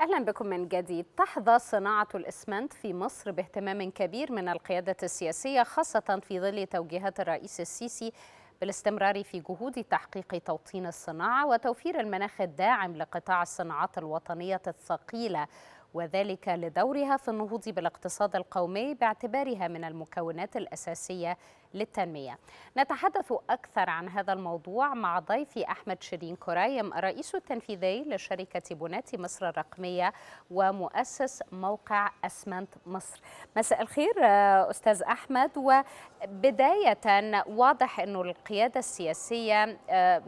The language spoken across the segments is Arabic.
أهلا بكم من جديد تحظى صناعة الإسمنت في مصر باهتمام كبير من القيادة السياسية خاصة في ظل توجيهات الرئيس السيسي بالاستمرار في جهود تحقيق توطين الصناعة وتوفير المناخ الداعم لقطاع الصناعات الوطنية الثقيلة وذلك لدورها في النهوض بالاقتصاد القومي باعتبارها من المكونات الأساسية للتنمية نتحدث أكثر عن هذا الموضوع مع ضيفي أحمد شيرين كرايم الرئيس التنفيذي لشركة بنات مصر الرقمية ومؤسس موقع أسمنت مصر مساء الخير آه، أستاذ أحمد وبداية واضح أن القيادة السياسية آه،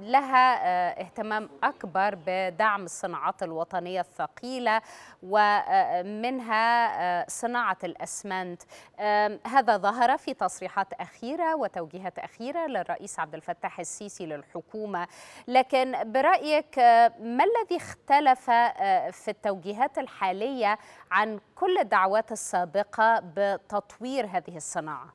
لها آه، اهتمام أكبر بدعم الصناعات الوطنية الثقيلة ومنها صناعة الأسمنت هذا ظهر في تصريحات تصريحات أخيرة وتوجيهات أخيرة للرئيس عبد الفتاح السيسي للحكومة لكن برأيك آه، ما الذي اختلف آه، في التوجيهات الحالية عن كل الدعوات السابقة بتطوير هذه الصناعة؟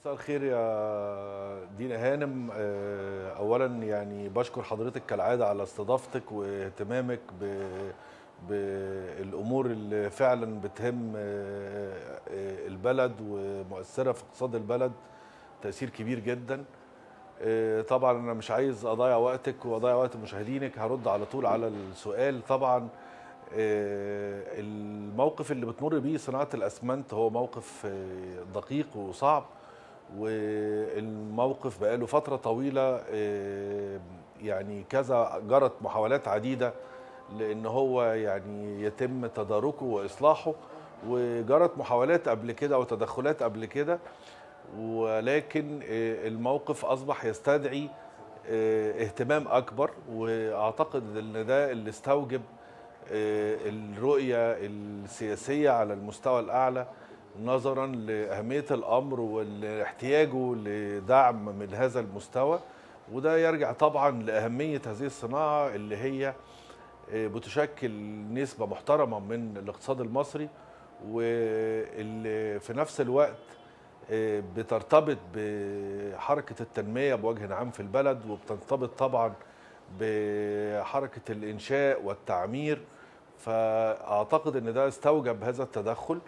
مساء الخير يا دينا هانم آه، اولا يعني بشكر حضرتك كالعاده على استضافتك واهتمامك ب بالامور اللي فعلا بتهم آه، آه، البلد ومؤثره في اقتصاد البلد تاثير كبير جدا آه، طبعا انا مش عايز اضيع وقتك واضيع وقت مشاهدينك هرد على طول على السؤال طبعا الموقف اللي بتمر بيه صناعه الاسمنت هو موقف دقيق وصعب والموقف بقاله فتره طويله يعني كذا جرت محاولات عديده لان هو يعني يتم تداركه واصلاحه وجرت محاولات قبل كده وتدخلات قبل كده ولكن آه، الموقف اصبح يستدعي آه، اهتمام اكبر واعتقد ان ده اللي استوجب آه، الرؤيه السياسيه على المستوى الاعلى نظرا لاهميه الامر والاحتياجه لدعم من هذا المستوى وده يرجع طبعا لاهميه هذه الصناعه اللي هي بتشكل نسبة محترمة من الاقتصاد المصري واللي في نفس الوقت آه، بترتبط بحركة التنمية بوجه عام في البلد وبترتبط طبعا بحركة الإنشاء والتعمير فأعتقد أن ده استوجب هذا التدخل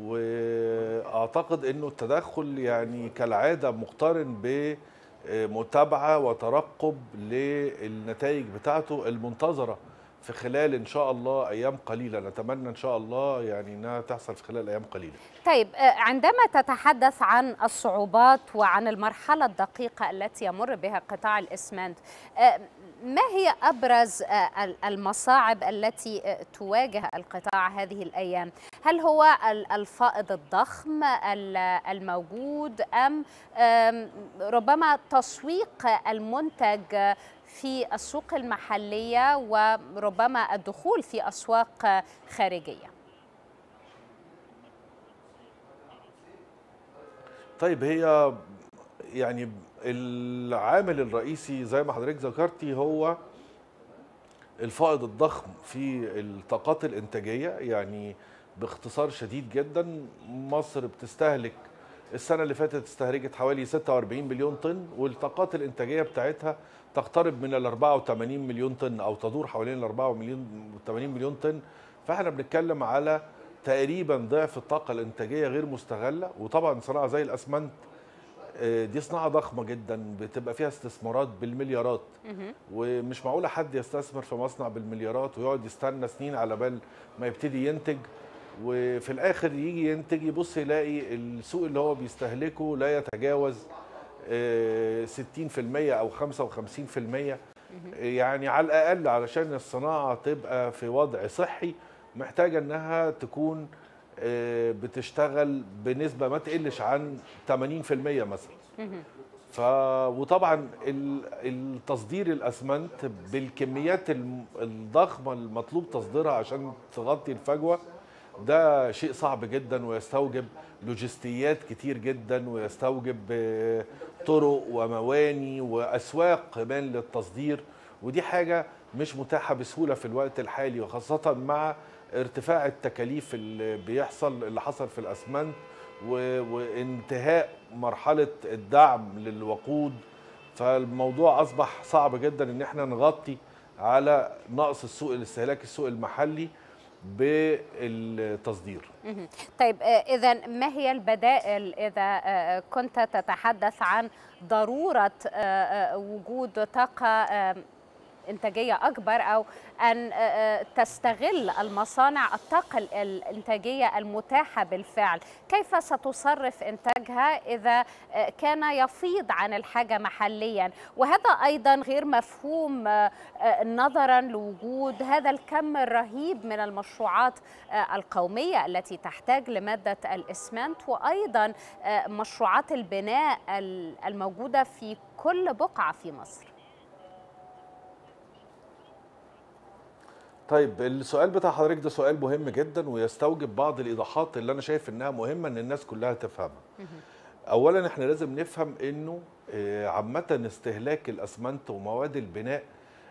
وأعتقد أنه التدخل يعني كالعادة مقترن بمتابعة وترقب للنتائج بتاعته المنتظرة في خلال ان شاء الله ايام قليله نتمنى ان شاء الله يعني انها تحصل في خلال ايام قليله طيب آه، عندما تتحدث عن الصعوبات وعن المرحله الدقيقه التي يمر بها قطاع الاسمنت آه، ما هي أبرز آه، المصاعب التي آه، تواجه القطاع هذه الأيام؟ هل هو الفائض الضخم الموجود أم ربما تسويق المنتج في السوق المحلية وربما الدخول في أسواق خارجية؟ طيب هي يعني العامل الرئيسي زي ما حضرتك ذكرتي هو الفائض الضخم في الطاقات الانتاجيه يعني باختصار شديد جدا مصر بتستهلك السنه اللي فاتت استهلكت حوالي 46 مليون طن والطاقات الانتاجيه بتاعتها تقترب من ال 84 مليون طن او تدور حوالين ال 84 مليون طن فاحنا بنتكلم على تقريبا ضعف الطاقه الانتاجيه غير مستغله وطبعا صناعه زي الاسمنت آه، دي صناعه ضخمه جدا بتبقى فيها استثمارات بالمليارات ومش معقوله حد يستثمر في مصنع بالمليارات ويقعد يستنى سنين على بال ما يبتدي ينتج وفي الاخر يجي ينتج يبص يلاقي السوق اللي هو بيستهلكه لا يتجاوز 60% آه، او 55% يعني على الاقل علشان الصناعه تبقى في وضع صحي محتاجه انها تكون آه، بتشتغل بنسبه ما تقلش عن 80% مثلا ف وطبعا التصدير الاسمنت بالكميات الضخمه المطلوب تصديرها عشان تغطي الفجوه ده شيء صعب جدا ويستوجب لوجستيات كتير جدا ويستوجب آه، طرق ومواني واسواق كمان للتصدير ودي حاجه مش متاحه بسهوله في الوقت الحالي وخاصه مع ارتفاع التكاليف اللي بيحصل اللي حصل في الاسمنت وانتهاء مرحله الدعم للوقود فالموضوع اصبح صعب جدا ان احنا نغطي على نقص السوق الاستهلاك السوق المحلي بالتصدير طيب آه، اذا ما هي البدائل اذا آه، آه، كنت تتحدث عن ضروره وجود طاقه إنتاجية أكبر أو أن آه، آه، تستغل المصانع الطاقة الإنتاجية المتاحة بالفعل كيف ستصرف إنتاجها إذا آه، كان يفيض عن الحاجة محليا وهذا أيضا غير مفهوم نظرا لوجود هذا الكم الرهيب من المشروعات القومية التي تحتاج لمادة الإسمنت وأيضا مشروعات البناء الموجودة في كل بقعة في مصر طيب السؤال بتاع حضرتك ده سؤال مهم جدا ويستوجب بعض الايضاحات اللي انا شايف انها مهمه ان الناس كلها تفهمها. اولا احنا لازم نفهم انه آه، عامه استهلاك الاسمنت ومواد البناء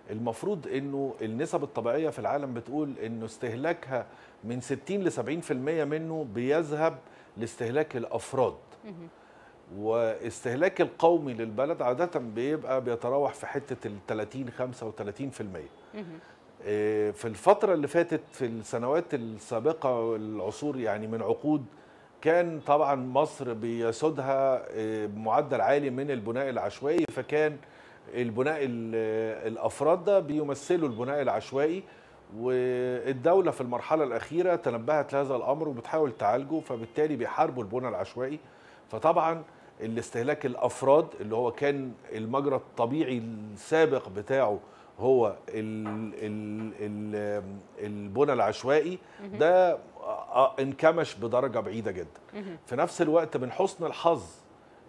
المفروض انه النسب الطبيعيه في العالم بتقول انه استهلاكها من 60 ل 70% منه بيذهب لاستهلاك الافراد. واستهلاك القومي للبلد عادة بيبقى بيتراوح في حتة ال 30 35% آه، في الفترة اللي فاتت في السنوات السابقة العصور يعني من عقود كان طبعا مصر بيسودها آه، معدل عالي من البناء العشوائي فكان البناء آه، الافراد ده بيمثلوا البناء العشوائي والدولة في المرحلة الأخيرة تنبهت لهذا الأمر وبتحاول تعالجه فبالتالي بيحاربوا البنى العشوائي فطبعا الاستهلاك الأفراد اللي هو كان المجرى الطبيعي السابق بتاعه هو البنى العشوائي ده انكمش بدرجه بعيده جدا في نفس الوقت من حسن الحظ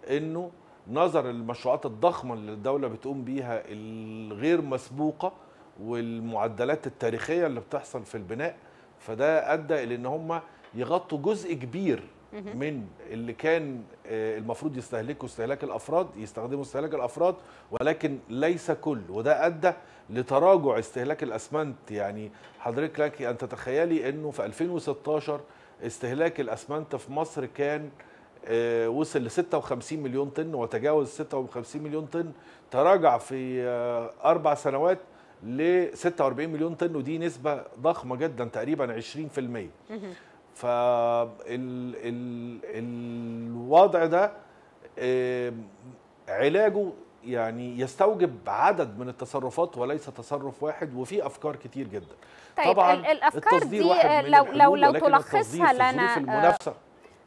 انه نظر المشروعات الضخمه اللي الدوله بتقوم بيها الغير مسبوقه والمعدلات التاريخيه اللي بتحصل في البناء فده ادى الى ان هم يغطوا جزء كبير من اللي كان آه، المفروض يستهلكه استهلاك الافراد يستخدمه استهلاك الافراد ولكن ليس كل وده ادى لتراجع استهلاك الاسمنت يعني حضرتك لك ان تتخيلي انه في 2016 استهلاك الاسمنت في مصر كان آه، وصل ل 56 مليون طن وتجاوز 56 مليون طن تراجع في آه، اربع سنوات ل 46 مليون طن ودي نسبه ضخمه جدا تقريبا 20% فالوضع ده آه، علاجه يعني يستوجب عدد من التصرفات وليس تصرف واحد وفي افكار كتير جدا طيب طبعا الافكار دي آه، لو لو لو تلخصها لنا آه، المنافسه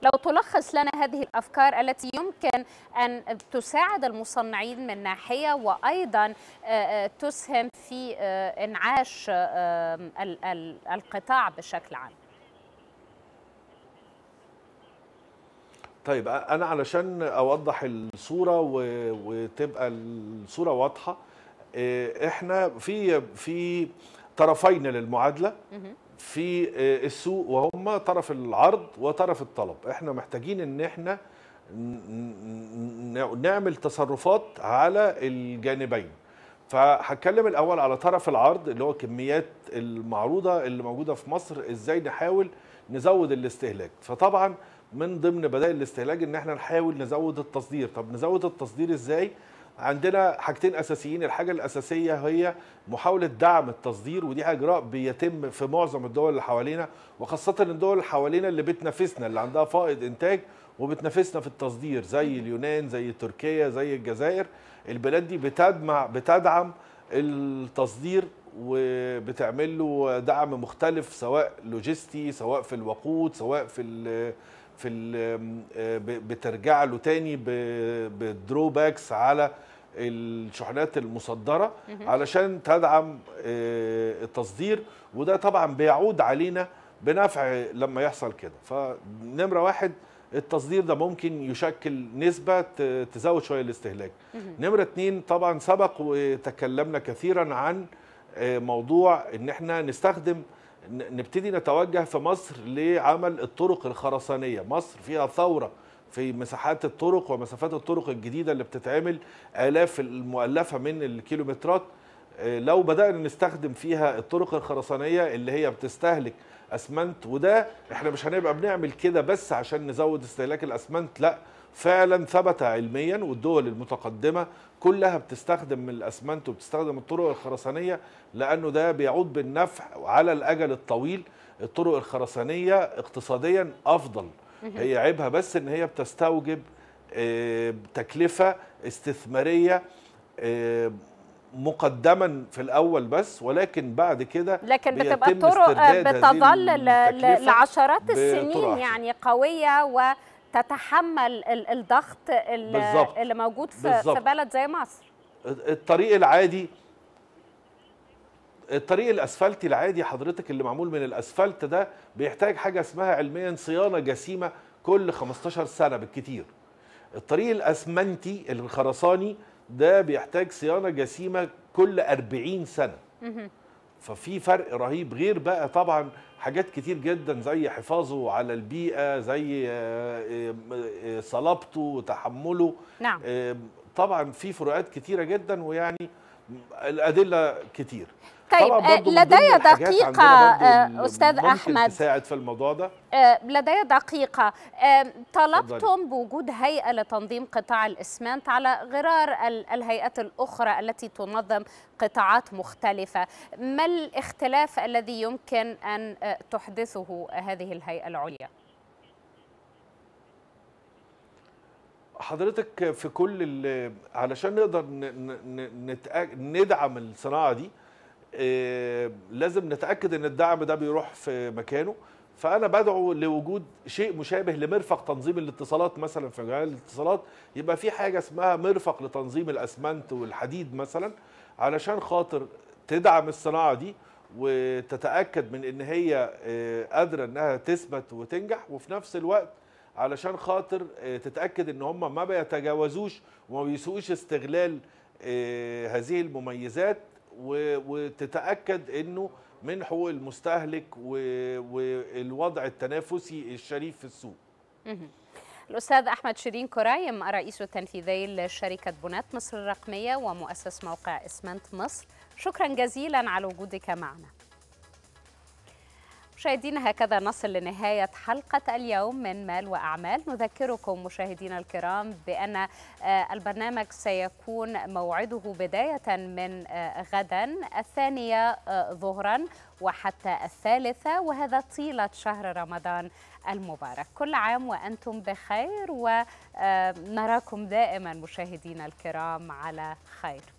لو تلخص لنا هذه الافكار التي يمكن ان تساعد المصنعين من ناحيه وايضا تسهم في انعاش القطاع بشكل عام طيب انا علشان اوضح الصوره وتبقى الصوره واضحه آه، احنا في في طرفين للمعادله في آه، السوق وهم طرف العرض وطرف الطلب احنا محتاجين ان احنا نعمل تصرفات على الجانبين فهتكلم الاول على طرف العرض اللي هو كميات المعروضه اللي موجوده في مصر ازاي نحاول نزود الاستهلاك فطبعا من ضمن بدائل الاستهلاك ان احنا نحاول نزود التصدير طب نزود التصدير ازاي عندنا حاجتين اساسيين الحاجه الاساسيه هي محاوله دعم التصدير ودي اجراء بيتم في معظم الدول اللي حوالينا وخاصه الدول اللي حوالينا اللي بتنافسنا اللي عندها فائض انتاج وبتنافسنا في التصدير زي اليونان زي تركيا زي الجزائر البلاد دي بتدمع بتدعم التصدير وبتعمل له دعم مختلف سواء لوجستي سواء في الوقود سواء في في آه، بترجع له تاني بدرو باكس على الشحنات المصدرة علشان تدعم آه، التصدير وده طبعا بيعود علينا بنفع لما يحصل كده فنمرة واحد التصدير ده ممكن يشكل نسبة تزود شوية الاستهلاك نمرة اتنين طبعا سبق وتكلمنا كثيرا عن آه، موضوع ان احنا نستخدم نبتدي نتوجه في مصر لعمل الطرق الخرسانيه مصر فيها ثوره في مساحات الطرق ومسافات الطرق الجديده اللي بتتعمل الاف المؤلفه من الكيلومترات آه، لو بدانا نستخدم فيها الطرق الخرسانيه اللي هي بتستهلك اسمنت وده احنا مش هنبقى بنعمل كده بس عشان نزود استهلاك الاسمنت لا فعلا ثبت علميا والدول المتقدمه كلها بتستخدم الاسمنت وبتستخدم الطرق الخرسانيه لانه ده بيعود بالنفع على الاجل الطويل الطرق الخرسانيه اقتصاديا افضل هي عيبها بس ان هي بتستوجب آه، تكلفه استثماريه آه، مقدما في الاول بس ولكن بعد كده لكن بتبقى الطرق بتظل لعشرات السنين يعني قويه و تتحمل الضغط اللي, اللي موجود في, بالزبط. في بلد زي مصر الطريق العادي الطريق الاسفلتي العادي حضرتك اللي معمول من الاسفلت ده بيحتاج حاجه اسمها علميا صيانه جسيمه كل 15 سنه بالكتير الطريق الاسمنتي الخرساني ده بيحتاج صيانه جسيمه كل 40 سنه ففي فرق رهيب غير بقى طبعا حاجات كتير جدا زي حفاظه على البيئه زي آه، آه، صلابته وتحمله نعم. آه، طبعا في فروقات كتيره جدا ويعني الادله كتير طيب آه، آه، آه، لدي دقيقة أستاذ أحمد تساعد في الموضوع ده؟ لدي دقيقة طلبتم بوجود هيئة لتنظيم قطاع الإسمنت على غرار الهيئات الأخرى التي تنظم قطاعات مختلفة ما الاختلاف الذي يمكن أن تحدثه هذه الهيئة العليا؟ حضرتك في كل علشان نقدر ندعم الصناعة دي آه، لازم نتاكد ان الدعم ده بيروح في مكانه فانا بدعو لوجود شيء مشابه لمرفق تنظيم الاتصالات مثلا في مجال الاتصالات يبقى في حاجه اسمها مرفق لتنظيم الاسمنت والحديد مثلا علشان خاطر تدعم الصناعه دي وتتاكد من ان هي آه، قادره انها تثبت وتنجح وفي نفس الوقت علشان خاطر آه، تتاكد ان هم ما بيتجاوزوش وما بيسوقوش استغلال هذه المميزات وتتاكد انه من حقوق المستهلك والوضع التنافسي الشريف في السوق الأستاذ أحمد شيرين كرايم الرئيس التنفيذي لشركة بنات مصر الرقمية ومؤسس موقع إسمنت مصر شكرا جزيلا على وجودك معنا مشاهدينا هكذا نصل لنهاية حلقة اليوم من مال وأعمال نذكركم مشاهدينا الكرام بأن آه، البرنامج سيكون موعده بداية من آه، غدا الثانية آه، ظهرا وحتى الثالثة وهذا طيلة شهر رمضان المبارك كل عام وأنتم بخير ونراكم دائما مشاهدينا الكرام على خير